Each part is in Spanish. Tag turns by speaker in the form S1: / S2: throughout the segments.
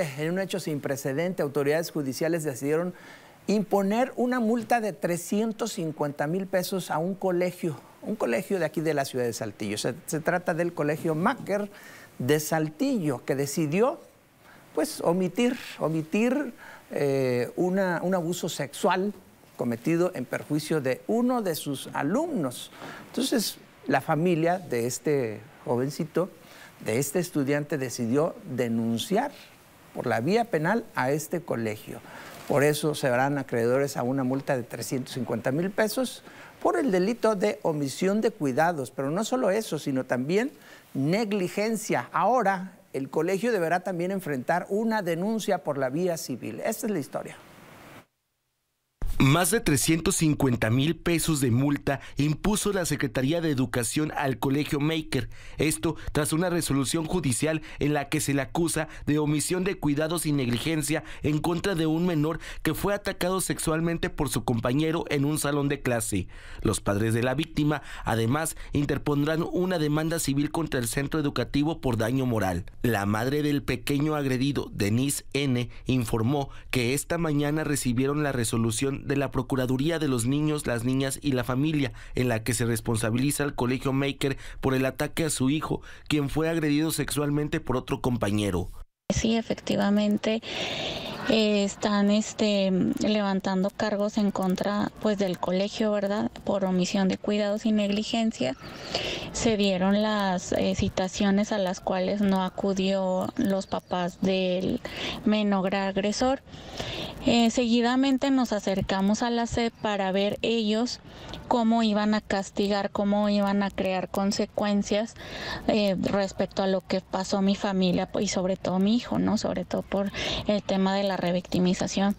S1: en un hecho sin precedente, autoridades judiciales decidieron imponer una multa de 350 mil pesos a un colegio, un colegio de aquí de la ciudad de Saltillo. Se, trata del colegio Macker de Saltillo, que decidió pues omitir, omitir eh, un abuso sexual cometido en perjuicio de uno de sus alumnos. Entonces, la familia de este jovencito, de este estudiante, decidió denunciar por la vía penal a este colegio. Por eso se harán acreedores a una multa de 350 mil pesos por el delito de omisión de cuidados, pero no solo eso, sino también negligencia. Ahora el colegio deberá también enfrentar una denuncia por la vía civil. Esta es la historia.
S2: Más de 350 mil pesos de multa impuso la Secretaría de Educación al Colegio Maker, esto tras una resolución judicial en la que se le acusa de omisión de cuidados y negligencia en contra de un menor que fue atacado sexualmente por su compañero en un salón de clase. Los padres de la víctima además interpondrán una demanda civil contra el centro educativo por daño moral. La madre del pequeño agredido, Denise N., informó que esta mañana recibieron la resolución de la Procuraduría de los Niños, las Niñas y la Familia, en la que se responsabiliza al colegio Maker por el ataque a su hijo, quien fue agredido sexualmente por otro compañero.
S3: Sí, efectivamente. Eh, están este, levantando cargos en contra pues del colegio, ¿verdad? Por omisión de cuidados y negligencia. Se dieron las eh, citaciones a las cuales no acudió los papás del menor agresor. Eh, seguidamente nos acercamos a la SED para ver ellos cómo iban a castigar, cómo iban a crear consecuencias eh, respecto a lo que pasó mi familia y sobre todo mi hijo, ¿no? Sobre todo por el tema de la revictimización.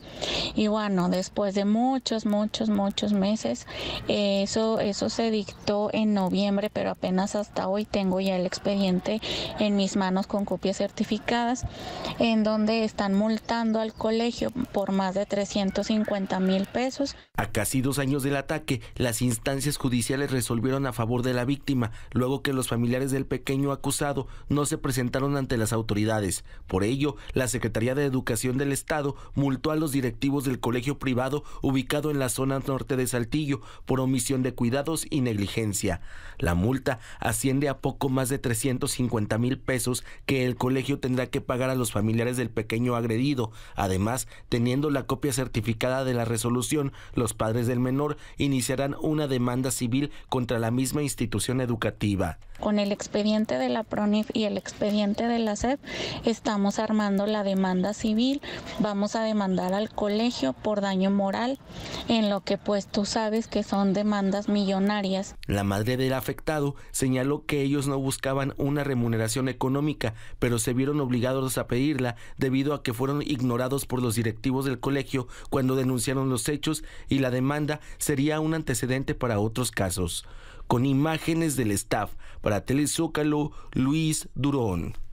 S3: Y bueno, después de muchos, muchos, muchos meses, eh, eso, eso se dictó en noviembre, pero apenas hasta hoy tengo ya el expediente en mis manos con copias certificadas, en donde están multando al colegio por más de 350 mil pesos.
S2: A casi dos años del ataque, las instancias judiciales resolvieron a favor de la víctima, luego que los familiares del pequeño acusado no se presentaron ante las autoridades. Por ello, la Secretaría de Educación del Estado multó a los directivos del colegio privado ubicado en la zona norte de Saltillo por omisión de cuidados y negligencia. La multa asciende a poco más de 350 mil pesos que el colegio tendrá que pagar a los familiares del pequeño agredido, además teniendo la copia certificada de la resolución, los padres del menor iniciarán una demanda civil contra la misma institución educativa.
S3: Con el expediente de la PRONIF y el expediente de la SEP, estamos armando la demanda civil. Vamos a demandar al colegio por daño moral, en lo que pues tú sabes que son demandas millonarias.
S2: La madre del afectado señaló que ellos no buscaban una remuneración económica, pero se vieron obligados a pedirla debido a que fueron ignorados por los directivos del colegio cuando denunciaron los hechos y la demanda sería un antecedente para otros casos. Con imágenes del staff para Telezócalo, Luis Durón.